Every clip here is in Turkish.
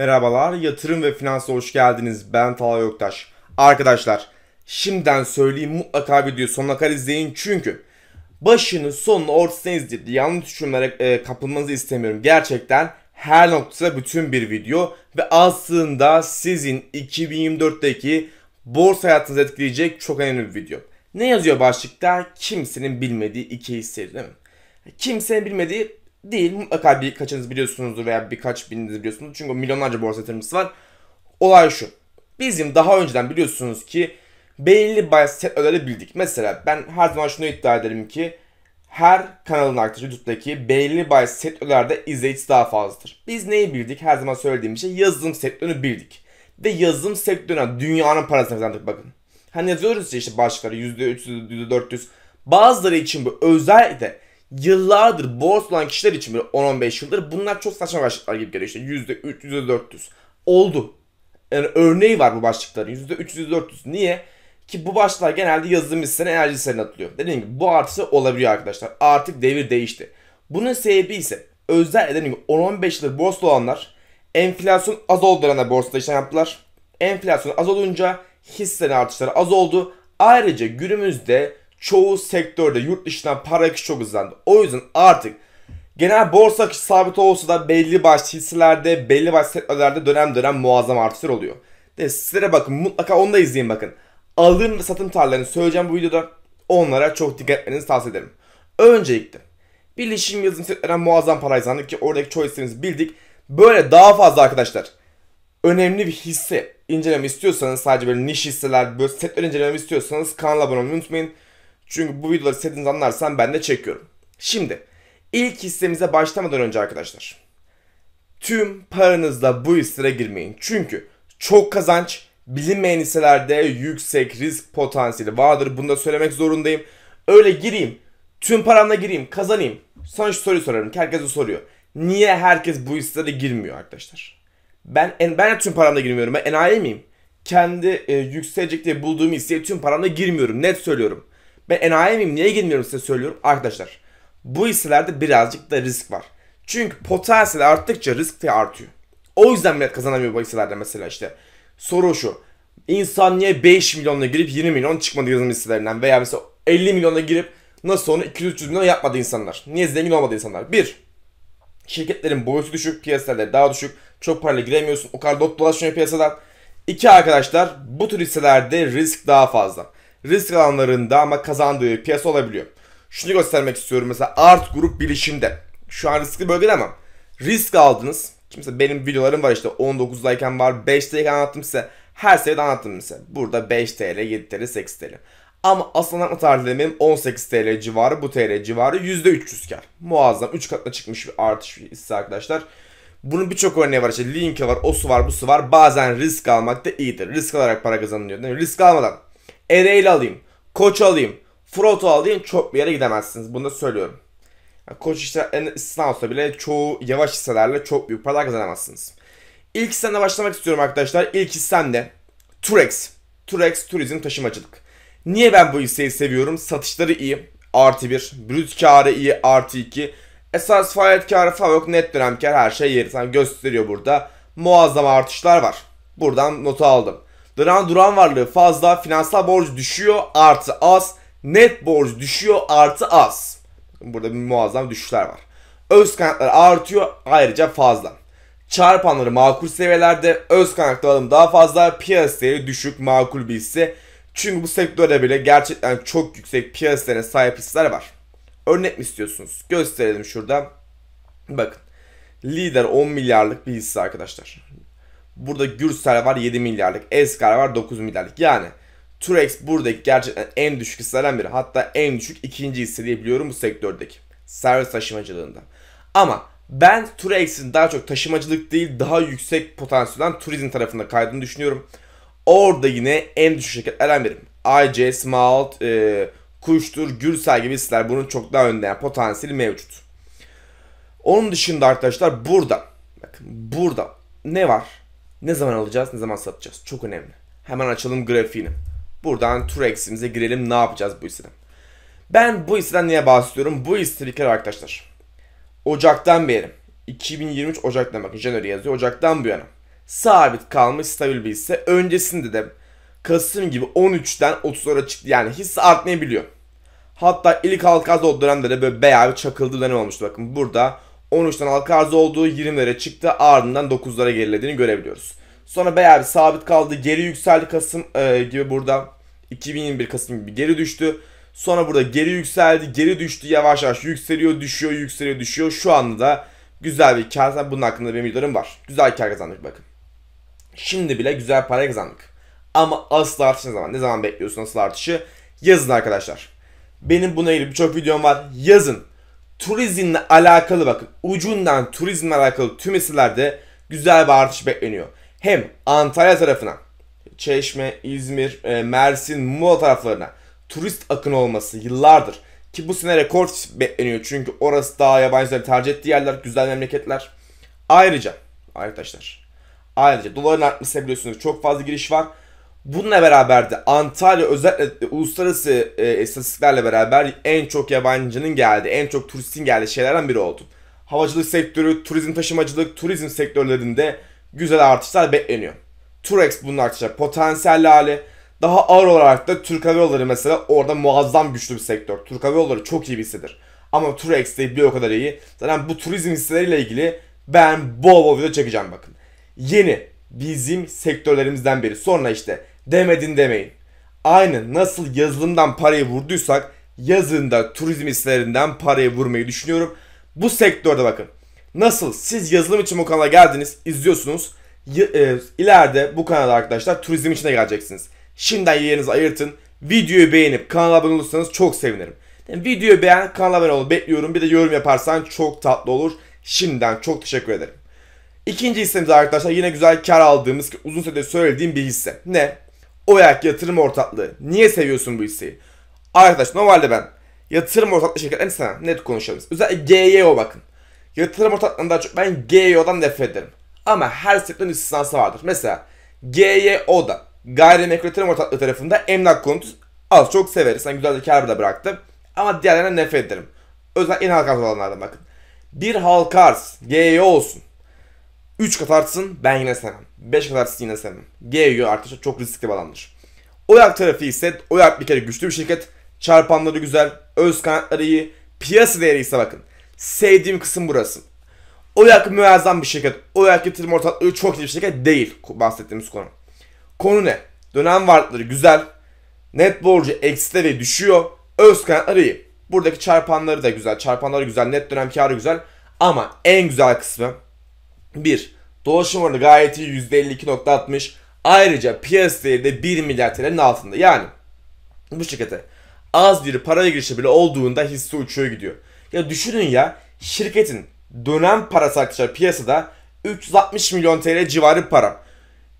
Merhabalar, yatırım ve finansa hoş geldiniz. Ben Talay Yoktaş. Arkadaşlar, şimdiden söyleyeyim mutlaka videoyu sonuna kadar izleyin çünkü başını sonunu ortasını izleyip yanlış düşünmelere e, kapılmanızı istemiyorum. Gerçekten her noktada bütün bir video ve aslında sizin 2024'teki borsa hayatınızı etkileyecek çok önemli bir video. Ne yazıyor başlıkta? Kimsenin bilmediği iki hissedir değil mi? Kimsenin bilmediği değil. Mutlaka birkaçınız biliyorsunuzdur veya birkaç bininiz biliyorsunuzdur Çünkü milyonlarca borsa yatırımcısı var. Olay şu. Bizim daha önceden biliyorsunuz ki belli bazı sektörleri bildik. Mesela ben her zaman şunu iddia ederim ki her kanalın artık YouTube'daki belli set ölerde izleyicisi daha fazladır. Biz neyi bildik? Her zaman söylediğim şey yazılım sektörünü bildik. Ve yazılım sektörüne dünyanın parasını kazandık bakın. Hani yazıyoruz ya işte başlıkları %300, %400. Bazıları için bu özel de yıllardır borç olan kişiler için böyle 10-15 yıldır bunlar çok saçma başlıklar gibi geliyor. İşte %3, %400. Oldu. Yani örneği var bu başlıkların. %300, %400. Niye? Ki bu başlıklar genelde yazılım hissesine enerji hissesine atılıyor. Dediğim gibi bu artısı olabiliyor arkadaşlar. Artık devir değişti. Bunun sebebi ise özel dediğim gibi 10-15 yıldır borçlu olanlar enflasyon az olduğu dönemde borsada işlem yaptılar. Enflasyon az olunca hisselerin artışları az oldu. Ayrıca günümüzde çoğu sektörde yurt dışından para akışı çok hızlandı. O yüzden artık genel borsa akışı sabit olsa da belli başlı hisselerde, belli başlı sektörlerde dönem dönem muazzam artışlar oluyor. De sizlere bakın mutlaka onu da izleyin bakın. Alım ve satım tarihlerini söyleyeceğim bu videoda. Onlara çok dikkat etmenizi tavsiye ederim. Öncelikle bilişim yazılım sektöründen muazzam para kazandık ki oradaki çoğu hissemizi bildik. Böyle daha fazla arkadaşlar önemli bir hisse incelemi istiyorsanız sadece böyle niş hisseler, böyle sektör inceleme istiyorsanız kanala abone olmayı unutmayın. Çünkü bu videoları istediğiniz anlarsan ben de çekiyorum. Şimdi ilk hissemize başlamadan önce arkadaşlar tüm paranızla bu hisselere girmeyin. Çünkü çok kazanç bilinmeyen hisselerde yüksek risk potansiyeli vardır. Bunu da söylemek zorundayım. Öyle gireyim tüm paramla gireyim kazanayım. Sonuç soruyu sorarım herkes soruyor. Niye herkes bu hisselere girmiyor arkadaşlar? Ben en, ben tüm paramla girmiyorum. Ben enayi miyim? Kendi e, yükselecek diye bulduğum hisseye tüm paramla girmiyorum. Net söylüyorum. Ben enayi miyim? Niye girmiyorum size söylüyorum. Arkadaşlar bu hisselerde birazcık da risk var. Çünkü potansiyel arttıkça risk de artıyor. O yüzden millet kazanamıyor bu hisselerde mesela işte. Soru şu. İnsan niye 5 milyonla girip 20 milyon çıkmadı yazılım hisselerinden veya mesela 50 milyonla girip nasıl onu 200-300 milyon yapmadı insanlar? Niye zengin olmadı insanlar? 1. Şirketlerin boyutu düşük, piyasalar daha düşük. Çok parayla giremiyorsun. O kadar dot dolaşmıyor piyasalar İki arkadaşlar bu tür hisselerde risk daha fazla risk alanlarında ama kazandığı piyasa olabiliyor. Şunu göstermek istiyorum mesela Art Grup Bilişim'de. Şu an riskli bölgede ama risk aldınız. Kimse benim videolarım var işte 19'dayken var 5'teyken anlattım size. Her seviyede anlattım size. Burada 5 TL, 7 TL, 8 TL. Ama asıl anlatma benim 18 TL civarı, bu TL civarı %300 kar. Muazzam 3 katına çıkmış bir artış bir hisse arkadaşlar. Bunun birçok örneği var işte link var, o su var, bu su var. Bazen risk almak da iyidir. Risk alarak para kazanılıyor. Değil mi? Risk almadan Ereğli alayım, Koç alayım, Froto alayım çok bir yere gidemezsiniz. Bunu da söylüyorum. koç işte en istisna olsa bile çoğu yavaş hisselerle çok büyük paralar kazanamazsınız. İlk hissene başlamak istiyorum arkadaşlar. İlk hissem de Turex. Turex Turizm Taşımacılık. Niye ben bu hisseyi seviyorum? Satışları iyi. Artı bir, Brüt karı iyi. Artı iki, Esas faaliyet karı falan yok. Net dönem kar her şey yeri. Sana gösteriyor burada. Muazzam artışlar var. Buradan notu aldım. Duran duran varlığı fazla, finansal borç düşüyor artı az, net borç düşüyor artı az. Burada bir muazzam düşüşler var. Öz kaynaklar artıyor ayrıca fazla. Çarpanları makul seviyelerde, öz kaynaklı alım daha fazla, piyasa düşük makul bir hisse. Çünkü bu sektörde bile gerçekten çok yüksek piyasalarına sahip hisseler var. Örnek mi istiyorsunuz? Gösterelim şurada. Bakın. Lider 10 milyarlık bir hisse arkadaşlar. Burada Gürsel var 7 milyarlık. Eskar var 9 milyarlık. Yani Turex buradaki gerçekten en düşük hisselerden biri. Hatta en düşük ikinci hisse diyebiliyorum bu sektördeki. Servis taşımacılığında. Ama ben Turex'in daha çok taşımacılık değil daha yüksek potansiyelden turizm tarafında kaydığını düşünüyorum. Orada yine en düşük şirketlerden birim. IC, Smalt, e, Kuştur, Gürsel gibi hisseler bunun çok daha önde yani potansiyeli mevcut. Onun dışında arkadaşlar burada bakın burada ne var? Ne zaman alacağız, ne zaman satacağız? Çok önemli. Hemen açalım grafiğini. Buradan Turex'imize girelim. Ne yapacağız bu hisseden? Ben bu hisseden niye bahsediyorum? Bu hisse bir kere arkadaşlar. Ocaktan beri. 2023 Ocak'tan bakın. January yazıyor. Ocaktan bu yana. Sabit kalmış stabil bir hisse. Öncesinde de Kasım gibi 13'ten 30'lara çıktı. Yani hisse artmayabiliyor. Hatta ilk halka olduğu dönemde de böyle bayağı bir çakıldı dönem olmuştu. Bakın burada 13'ten halka arz oldu. 20'lere çıktı. Ardından 9'lara gerilediğini görebiliyoruz. Sonra bayağı bir sabit kaldı. Geri yükseldi Kasım e, gibi burada. 2021 Kasım gibi geri düştü. Sonra burada geri yükseldi. Geri düştü. Yavaş yavaş yükseliyor, düşüyor, yükseliyor, düşüyor. Şu anda da güzel bir kar Bunun hakkında benim videolarım var. Güzel kar kazandık bakın. Şimdi bile güzel para kazandık. Ama asıl artış ne zaman? Ne zaman bekliyorsun asıl artışı? Yazın arkadaşlar. Benim buna ilgili birçok videom var. Yazın turizmle alakalı bakın ucundan turizmle alakalı tüm tümesilerde güzel bir artış bekleniyor. Hem Antalya tarafına, Çeşme, İzmir, e, Mersin, Muğla taraflarına turist akın olması yıllardır ki bu sene rekor bekleniyor çünkü orası daha yabancıları tercih ettiği yerler, güzel memleketler. Ayrıca arkadaşlar, ayrıca doların artması biliyorsunuz çok fazla giriş var Bununla beraber de Antalya özellikle e, uluslararası e, istatistiklerle beraber en çok yabancının geldi, en çok turistin geldi şeylerden biri oldu. Havacılık sektörü, turizm taşımacılık, turizm sektörlerinde güzel artışlar bekleniyor. Turex bunun artışa potansiyel hali. Daha ağır olarak da Türk Hava Yolları mesela orada muazzam güçlü bir sektör. Türk Hava Yolları çok iyi bir hissedir. Ama Turex de bir o kadar iyi. Zaten bu turizm hisseleriyle ilgili ben bol bol video çekeceğim bakın. Yeni bizim sektörlerimizden biri. Sonra işte demedin demeyin. Aynı nasıl yazılımdan parayı vurduysak yazında turizm hislerinden parayı vurmayı düşünüyorum. Bu sektörde bakın. Nasıl siz yazılım için bu kanala geldiniz, izliyorsunuz. E, ileride bu kanalda arkadaşlar turizm için de geleceksiniz. Şimdiden yerinizi ayırtın. Videoyu beğenip kanala abone olursanız çok sevinirim. Yani videoyu beğen, kanala abone ol. Bekliyorum. Bir de yorum yaparsan çok tatlı olur. Şimdiden çok teşekkür ederim. İkinci hissemiz arkadaşlar yine güzel kar aldığımız uzun süredir söylediğim bir hisse. Ne? Oyak Yatırım Ortaklığı. Niye seviyorsun bu hisseyi? Arkadaş normalde ben yatırım ortaklığı şirketlerini sevmem. Net konuşalım. Özellikle GEO bakın. Yatırım ortaklığından çok ben GEO'dan nefret ederim. Ama her sektörün istisnası vardır. Mesela GYO'da gayrimenkul yatırım ortaklığı tarafında emlak konut az çok severiz. Yani güzel bir kar da bıraktım. Ama diğerlerine nefret ederim. Özellikle en halka olanlardan bakın. Bir halka arz, GYO olsun. 3 kat artsın ben yine sevmem. 5 kadar Steam'e G GEO arkadaşlar çok riskli bir alandır. Oyak tarafı ise Oyak bir kere güçlü bir şirket. Çarpanları güzel, öz kanatları iyi. Piyasa değeri ise bakın. Sevdiğim kısım burası. Oyak müezzem bir şirket. Oyak yatırım ortaklığı çok iyi bir şirket değil bahsettiğimiz konu. Konu ne? Dönem varlıkları güzel. Net borcu ekside ve düşüyor. Öz kanatları iyi. Buradaki çarpanları da güzel. Çarpanları güzel. Net dönem karı güzel. Ama en güzel kısmı bir. Dolaşım oranı gayet iyi %52.60. Ayrıca piyasa değeri de 1 milyar TL'nin altında. Yani bu şirkete az bir para girişi bile olduğunda hisse uçuyor gidiyor. Ya düşünün ya şirketin dönem parası arkadaşlar piyasada 360 milyon TL civarı para.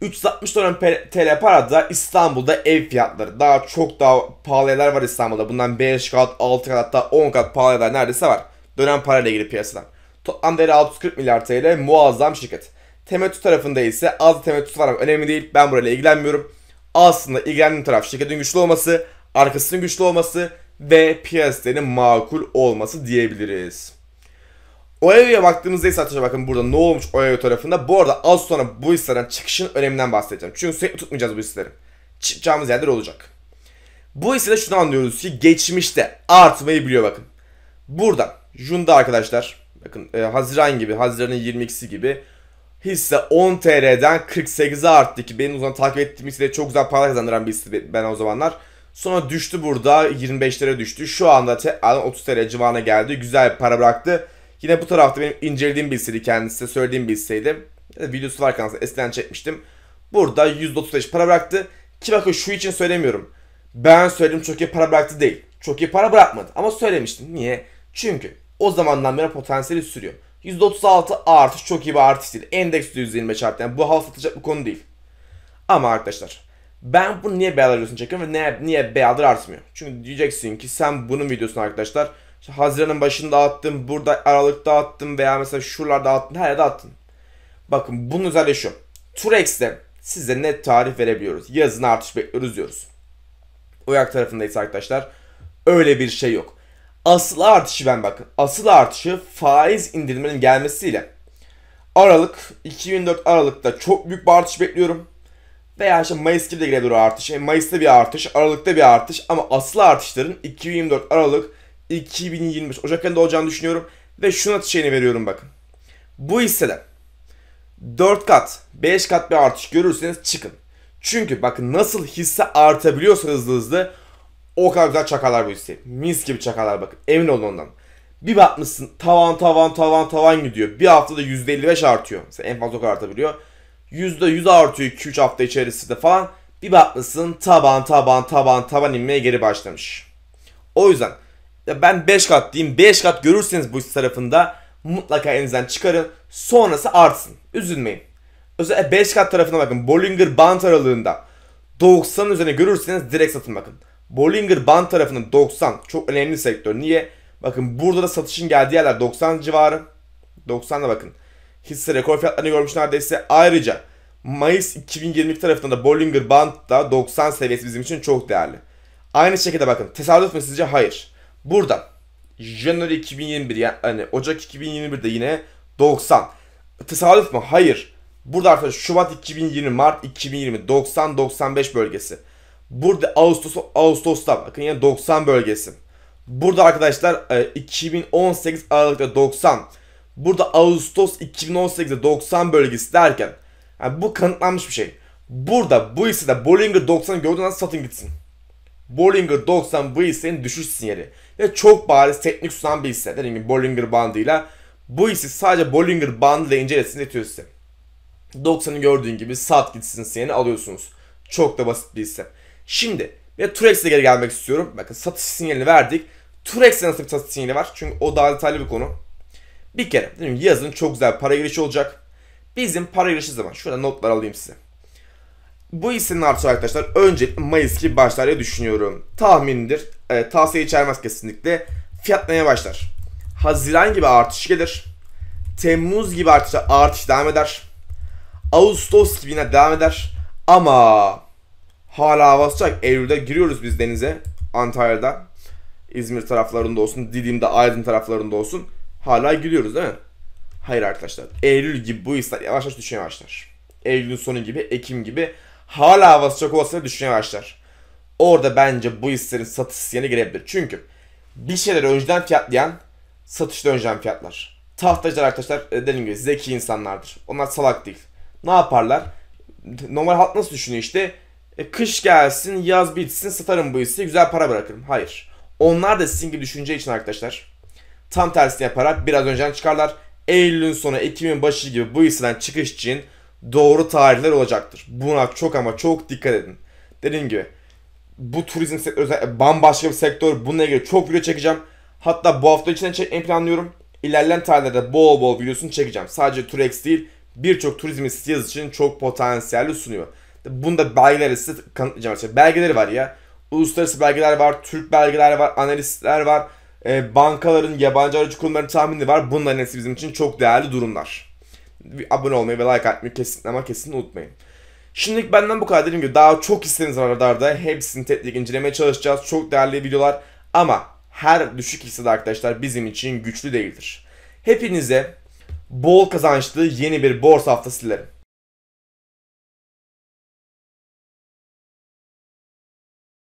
360 milyon TL para da İstanbul'da ev fiyatları. Daha çok daha pahalı yerler var İstanbul'da. Bundan 5 kat, 6 kat hatta 10 kat pahalı yerler neredeyse var. Dönem parayla ilgili piyasadan. Toplam değeri 640 milyar TL muazzam şirket. Temettü tarafında ise az temettüsü var ama önemli değil. Ben burayla ilgilenmiyorum. Aslında ilgilendiğim taraf şirketin güçlü olması, arkasının güçlü olması ve piyasanın makul olması diyebiliriz. Oyayo'ya baktığımızda ise arkadaşlar bakın burada ne olmuş Oyayo tarafında. Bu arada az sonra bu hisseden çıkışın öneminden bahsedeceğim. Çünkü sürekli tutmayacağız bu hisseleri. Çıkacağımız yerler olacak. Bu hissede şunu anlıyoruz ki geçmişte artmayı biliyor bakın. Burada Junda arkadaşlar bakın e, Haziran gibi Haziran'ın 22'si gibi hisse 10 TL'den 48'e arttı ki benim o zaman takip ettiğim hisse çok güzel para kazandıran bir hisse ben o zamanlar. Sonra düştü burada 25 25'lere düştü. Şu anda 30 TL civarına geldi. Güzel para bıraktı. Yine bu tarafta benim incelediğim bir hisseydi kendisi söylediğim bir hisseydi. Videosu var kanalda eskiden çekmiştim. Burada %35 para bıraktı. Ki bakın şu için söylemiyorum. Ben söyledim çok iyi para bıraktı değil. Çok iyi para bırakmadı ama söylemiştim. Niye? Çünkü o zamandan beri potansiyeli sürüyor. %36 artış çok iyi bir artış değil. Endeks %125 arttı. Yani bu hal satacak bir konu değil. Ama arkadaşlar ben bunu niye beyaz videosunu çekiyorum ve ne, niye beyazlar artmıyor? Çünkü diyeceksin ki sen bunun videosunu arkadaşlar işte Haziran'ın başında attın, burada Aralık'ta attın veya mesela şuralarda attın, her yerde attın. Bakın bunun özelliği şu. Turex'te size net tarih verebiliyoruz. Yazın artış bekliyoruz diyoruz. Oyak tarafındayız arkadaşlar. Öyle bir şey yok asıl artışı ben bakın. Asıl artışı faiz indiriminin gelmesiyle Aralık 2004 Aralık'ta çok büyük bir artış bekliyorum. Veya işte Mayıs gibi de gelebilir artış. Yani e, Mayıs'ta bir artış, Aralık'ta bir artış ama asıl artışların 2024 Aralık 2025 Ocak ayında olacağını düşünüyorum. Ve şuna atışını veriyorum bakın. Bu hissede 4 kat, 5 kat bir artış görürseniz çıkın. Çünkü bakın nasıl hisse artabiliyorsa hızlı hızlı o kadar güzel çakalar bu hisse, Mis gibi çakalar bakın. Emin olun ondan. Bir bakmışsın tavan tavan tavan tavan gidiyor. Bir haftada %55 artıyor. Mesela en fazla o kadar artabiliyor. %100 artıyor 2-3 hafta içerisinde falan. Bir bakmışsın taban taban taban taban inmeye geri başlamış. O yüzden ya ben 5 kat diyeyim 5 kat görürseniz bu his tarafında mutlaka elinizden çıkarın. Sonrası artsın. Üzülmeyin. Özellikle 5 kat tarafına bakın. Bollinger Band aralığında 90 üzerine görürseniz direkt satın bakın. Bollinger Band tarafının 90 çok önemli sektör. Niye? Bakın burada da satışın geldiği yerler 90 civarı. 90'da bakın. Hisse rekor fiyatlarını görmüş neredeyse. Ayrıca Mayıs 2022 tarafında da Bollinger Band da 90 seviyesi bizim için çok değerli. Aynı şekilde bakın tesadüf mü sizce? Hayır. Burada Januar 2021 yani hani Ocak 2021'de yine 90. Tesadüf mü? Hayır. Burada arkadaşlar Şubat 2020, Mart 2020, 90-95 bölgesi. Burada Ağustos Ağustos'ta bakın yine 90 bölgesi. Burada arkadaşlar 2018 e, Aralık'ta 90. Burada Ağustos 2018'de 90 bölgesi derken yani bu kanıtlanmış bir şey. Burada bu hissede Bollinger 90 gördüğün anda satın gitsin. Bollinger 90 bu hissenin düşüş sinyali. Ve çok bariz teknik sunan bir hisse. Dediğim gibi Bollinger bandıyla bu hissi sadece Bollinger bandı ile incelesin yetiyor size. 90'ı gördüğün gibi sat gitsin sinyali alıyorsunuz. Çok da basit bir hisse. Şimdi ve Turex'e geri gelmek istiyorum. Bakın satış sinyalini verdik. Turex'e nasıl bir satış sinyali var? Çünkü o daha detaylı bir konu. Bir kere dedim yazın çok güzel para girişi olacak. Bizim para girişi zaman şurada notlar alayım size. Bu hissenin artışı arkadaşlar önce Mayıs gibi başlar diye düşünüyorum. Tahmindir. E, ee, tavsiye içermez kesinlikle. Fiyatlamaya başlar. Haziran gibi artış gelir. Temmuz gibi artış, artış devam eder. Ağustos gibi yine devam eder. Ama Hala hava sıcak. Eylül'de giriyoruz biz denize. Antalya'da. İzmir taraflarında olsun. Didim'de Aydın taraflarında olsun. Hala gidiyoruz değil mi? Hayır arkadaşlar. Eylül gibi bu hisler yavaş yavaş düşmeye başlar. Eylül'ün sonu gibi, Ekim gibi hala hava sıcak olsa düşmeye başlar. Orada bence bu hislerin satış yeni gelebilir. Çünkü bir şeyler önceden fiyatlayan satışta önceden fiyatlar. Tahtacılar arkadaşlar e, dediğim gibi zeki insanlardır. Onlar salak değil. Ne yaparlar? Normal halk nasıl düşünüyor işte? E, kış gelsin, yaz bitsin, satarım bu hissi, güzel para bırakırım. Hayır. Onlar da sizin gibi düşünce için arkadaşlar. Tam tersini yaparak biraz önceden çıkarlar. Eylül'ün sonu, Ekim'in başı gibi bu hisseden çıkış için doğru tarihler olacaktır. Buna çok ama çok dikkat edin. Dediğim gibi bu turizm sektörü bambaşka bir sektör. Bununla ilgili çok video çekeceğim. Hatta bu hafta içinde çekmeyi planlıyorum. İlerleyen tarihlerde bol bol videosunu çekeceğim. Sadece Turex değil birçok turizm sitesi için çok potansiyelli sunuyor. Bunda da belgeleri size kanıtlayacağım açıkçası. Belgeleri var ya. Uluslararası belgeler var, Türk belgeler var, analistler var. E, bankaların, yabancı aracı kurumların tahmini var. Bunların hepsi bizim için çok değerli durumlar. Bir abone olmayı ve like atmayı kesin ama kesin unutmayın. Şimdilik benden bu kadar dediğim gibi daha çok isteğiniz var radarda. Hepsini tek incelemeye çalışacağız. Çok değerli videolar ama her düşük hissede arkadaşlar bizim için güçlü değildir. Hepinize bol kazançlı yeni bir borsa haftası dilerim.